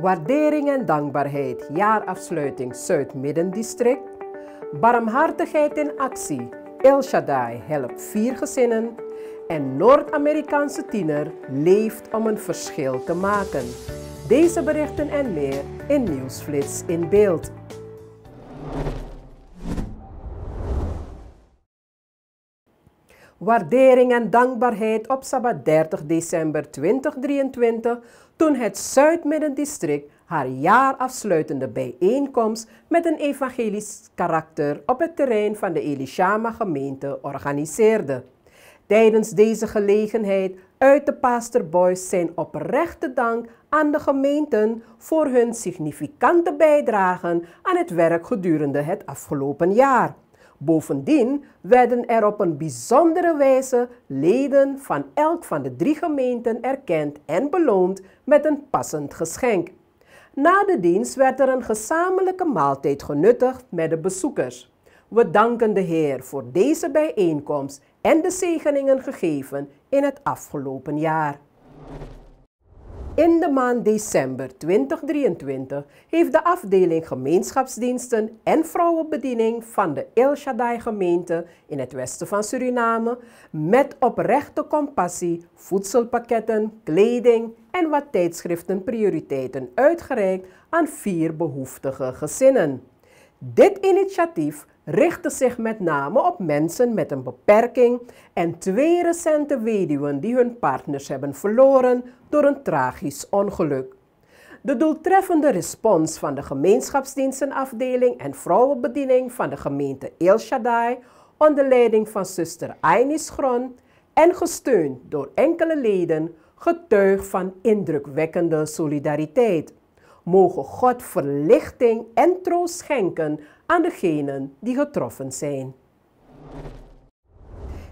Waardering en dankbaarheid, jaarafsluiting Zuid-Middendistrict. Barmhartigheid in actie, El Shaddai helpt vier gezinnen. En Noord-Amerikaanse tiener leeft om een verschil te maken. Deze berichten en meer in Nieuwsflits in beeld. Waardering en dankbaarheid op Sabbat 30 december 2023 toen het Zuidmiddendistrict haar jaarafsluitende bijeenkomst met een evangelisch karakter op het terrein van de Elishama gemeente organiseerde. Tijdens deze gelegenheid uitte Pastor Boys zijn oprechte dank aan de gemeenten voor hun significante bijdragen aan het werk gedurende het afgelopen jaar. Bovendien werden er op een bijzondere wijze leden van elk van de drie gemeenten erkend en beloond met een passend geschenk. Na de dienst werd er een gezamenlijke maaltijd genuttigd met de bezoekers. We danken de Heer voor deze bijeenkomst en de zegeningen gegeven in het afgelopen jaar. In de maand december 2023 heeft de afdeling gemeenschapsdiensten en vrouwenbediening van de El Shaddai gemeente in het westen van Suriname met oprechte compassie voedselpakketten, kleding en wat tijdschriften prioriteiten uitgereikt aan vier behoeftige gezinnen. Dit initiatief richtte zich met name op mensen met een beperking en twee recente weduwen die hun partners hebben verloren door een tragisch ongeluk. De doeltreffende respons van de gemeenschapsdienstenafdeling en vrouwenbediening van de gemeente El Shaddai onder leiding van zuster Ainis Gron en gesteund door enkele leden getuigt van indrukwekkende solidariteit mogen God verlichting en troost schenken aan degenen die getroffen zijn.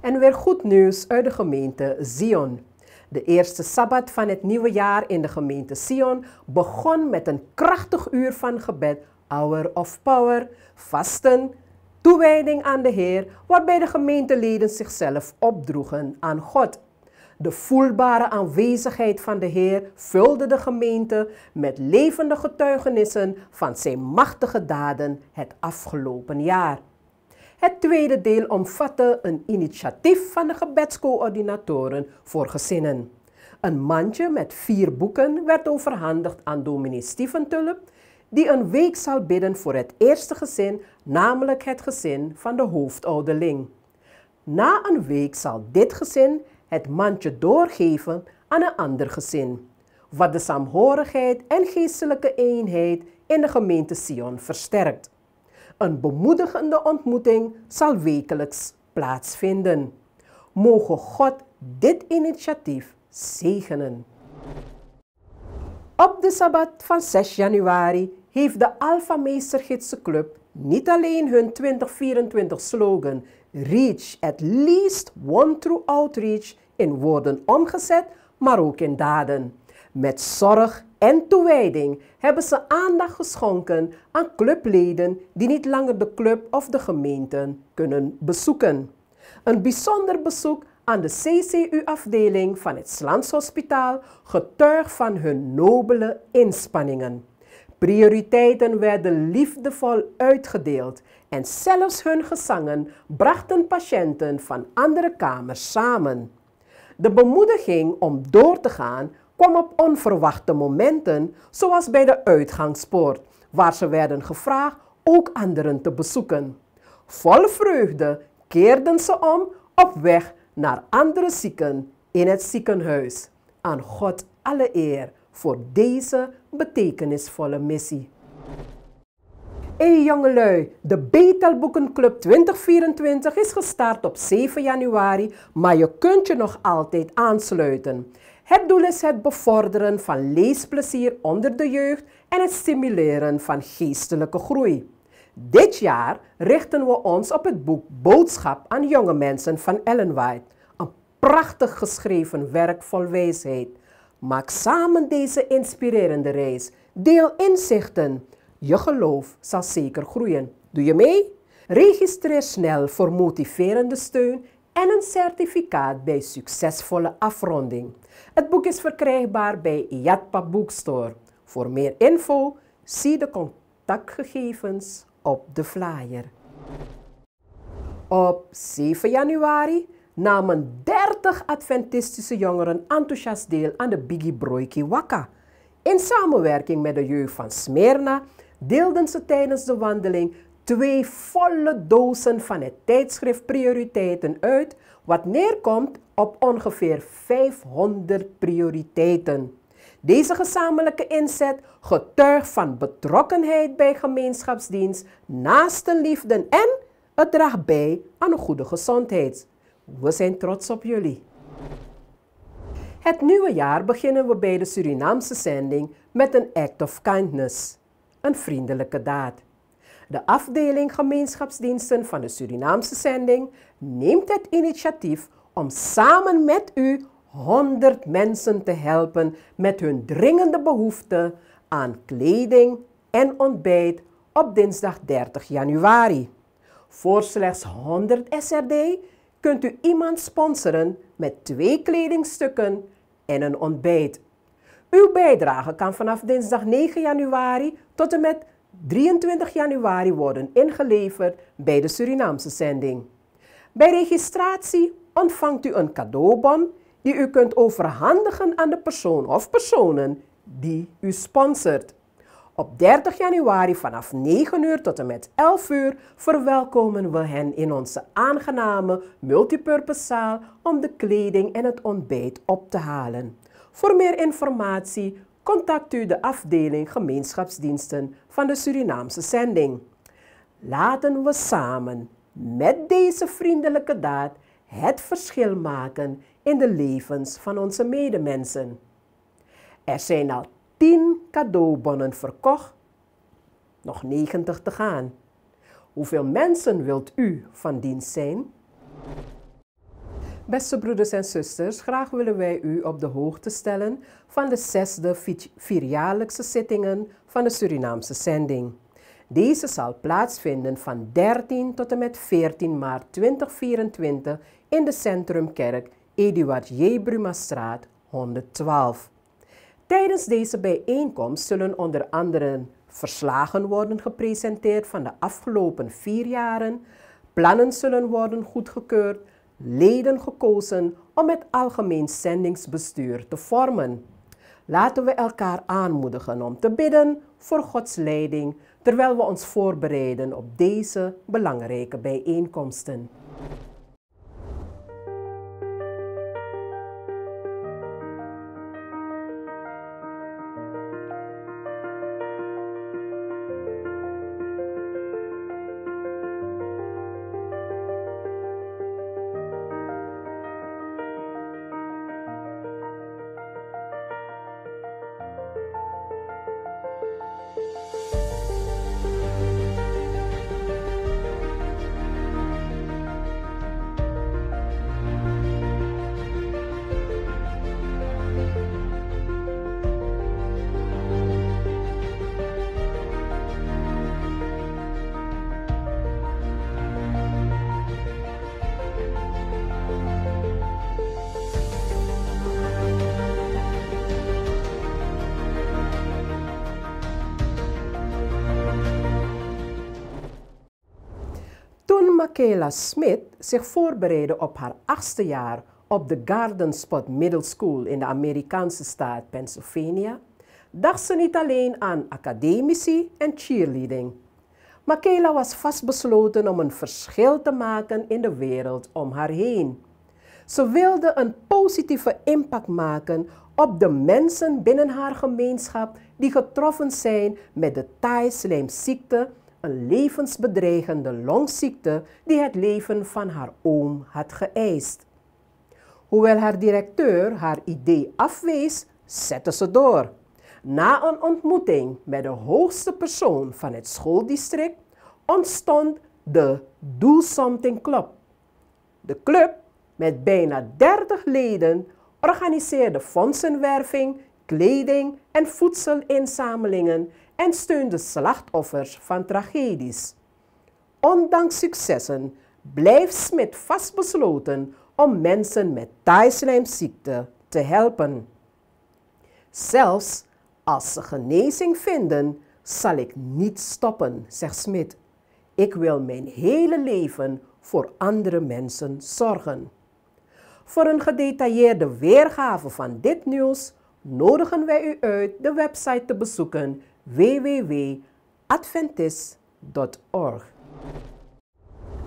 En weer goed nieuws uit de gemeente Zion. De eerste sabbat van het nieuwe jaar in de gemeente Zion begon met een krachtig uur van gebed, hour of power, vasten, toewijding aan de Heer, waarbij de gemeenteleden zichzelf opdroegen aan God de voelbare aanwezigheid van de Heer vulde de gemeente met levende getuigenissen van zijn machtige daden het afgelopen jaar. Het tweede deel omvatte een initiatief van de gebedscoördinatoren voor gezinnen. Een mandje met vier boeken werd overhandigd aan dominee Steven Tulp, die een week zal bidden voor het eerste gezin, namelijk het gezin van de hoofdouderling. Na een week zal dit gezin het mandje doorgeven aan een ander gezin, wat de saamhorigheid en geestelijke eenheid in de gemeente Sion versterkt. Een bemoedigende ontmoeting zal wekelijks plaatsvinden. Mogen God dit initiatief zegenen. Op de sabbat van 6 januari heeft de Alpha Meester niet alleen hun 2024 slogan reach, at least one true outreach, in woorden omgezet, maar ook in daden. Met zorg en toewijding hebben ze aandacht geschonken aan clubleden die niet langer de club of de gemeenten kunnen bezoeken. Een bijzonder bezoek aan de CCU-afdeling van het hospitaal getuigt van hun nobele inspanningen. Prioriteiten werden liefdevol uitgedeeld en zelfs hun gezangen brachten patiënten van andere kamers samen. De bemoediging om door te gaan kwam op onverwachte momenten, zoals bij de uitgangspoort, waar ze werden gevraagd ook anderen te bezoeken. Vol vreugde keerden ze om op weg naar andere zieken in het ziekenhuis. Aan God alle eer voor deze betekenisvolle missie. Hey jongelui, de Betelboekenclub 2024 is gestart op 7 januari, maar je kunt je nog altijd aansluiten. Het doel is het bevorderen van leesplezier onder de jeugd en het stimuleren van geestelijke groei. Dit jaar richten we ons op het boek Boodschap aan jonge mensen van Ellen White. Een prachtig geschreven werk vol wijsheid. Maak samen deze inspirerende reis. Deel inzichten je geloof zal zeker groeien. Doe je mee? Registreer snel voor motiverende steun en een certificaat bij succesvolle afronding. Het boek is verkrijgbaar bij Iatpa Boekstore. Voor meer info zie de contactgegevens op de flyer. Op 7 januari namen 30 Adventistische jongeren enthousiast deel aan de Biggie Broiki Waka. In samenwerking met de jeugd van Smyrna deelden ze tijdens de wandeling twee volle dozen van het tijdschrift Prioriteiten uit, wat neerkomt op ongeveer 500 prioriteiten. Deze gezamenlijke inzet getuigt van betrokkenheid bij gemeenschapsdienst, naastenliefde en het draagt bij aan een goede gezondheid. We zijn trots op jullie. Het nieuwe jaar beginnen we bij de Surinaamse zending met een act of kindness een vriendelijke daad. De afdeling gemeenschapsdiensten van de Surinaamse zending neemt het initiatief om samen met u 100 mensen te helpen met hun dringende behoefte aan kleding en ontbijt op dinsdag 30 januari. Voor slechts 100 SRD kunt u iemand sponsoren met twee kledingstukken en een ontbijt. Uw bijdrage kan vanaf dinsdag 9 januari tot en met 23 januari worden ingeleverd bij de Surinaamse zending. Bij registratie ontvangt u een cadeaubon die u kunt overhandigen aan de persoon of personen die u sponsort. Op 30 januari vanaf 9 uur tot en met 11 uur verwelkomen we hen in onze aangename multipurpose zaal om de kleding en het ontbijt op te halen. Voor meer informatie contact u de afdeling gemeenschapsdiensten van de Surinaamse zending. Laten we samen met deze vriendelijke daad het verschil maken in de levens van onze medemensen. Er zijn al 10 cadeaubonnen verkocht, nog 90 te gaan. Hoeveel mensen wilt u van dienst zijn? Beste broeders en zusters, graag willen wij u op de hoogte stellen van de zesde vierjaarlijkse zittingen van de Surinaamse zending. Deze zal plaatsvinden van 13 tot en met 14 maart 2024 in de Centrumkerk Eduard J. Brumastraat 112. Tijdens deze bijeenkomst zullen onder andere verslagen worden gepresenteerd van de afgelopen vier jaren, plannen zullen worden goedgekeurd leden gekozen om het algemeen zendingsbestuur te vormen. Laten we elkaar aanmoedigen om te bidden voor Gods leiding terwijl we ons voorbereiden op deze belangrijke bijeenkomsten. Kayla Smith zich voorbereiden op haar achtste jaar op de Garden Spot Middle School in de Amerikaanse staat Pennsylvania, dacht ze niet alleen aan academici en cheerleading. Maar Kayla was vastbesloten om een verschil te maken in de wereld om haar heen. Ze wilde een positieve impact maken op de mensen binnen haar gemeenschap die getroffen zijn met de thai ziekte een levensbedreigende longziekte die het leven van haar oom had geëist. Hoewel haar directeur haar idee afwees, zette ze door. Na een ontmoeting met de hoogste persoon van het schooldistrict ontstond de Do Something Club. De club, met bijna 30 leden, organiseerde fondsenwerving, kleding en voedselinzamelingen en de slachtoffers van tragedies. Ondanks successen blijft Smit vastbesloten om mensen met thijslijmziekte te helpen. Zelfs als ze genezing vinden, zal ik niet stoppen, zegt Smit. Ik wil mijn hele leven voor andere mensen zorgen. Voor een gedetailleerde weergave van dit nieuws nodigen wij u uit de website te bezoeken www.adventist.org.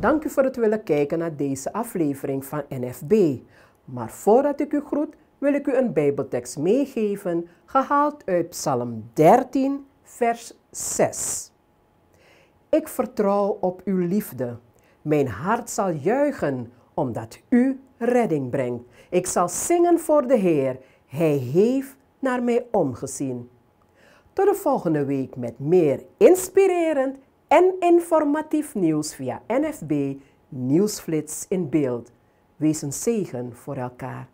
Dank u voor het willen kijken naar deze aflevering van NFB. Maar voordat ik u groet, wil ik u een Bijbeltekst meegeven, gehaald uit Psalm 13, vers 6. Ik vertrouw op uw liefde. Mijn hart zal juichen, omdat u redding brengt. Ik zal zingen voor de Heer. Hij heeft naar mij omgezien. Tot de volgende week met meer inspirerend en informatief nieuws via NFB Nieuwsflits in beeld. Wees een zegen voor elkaar.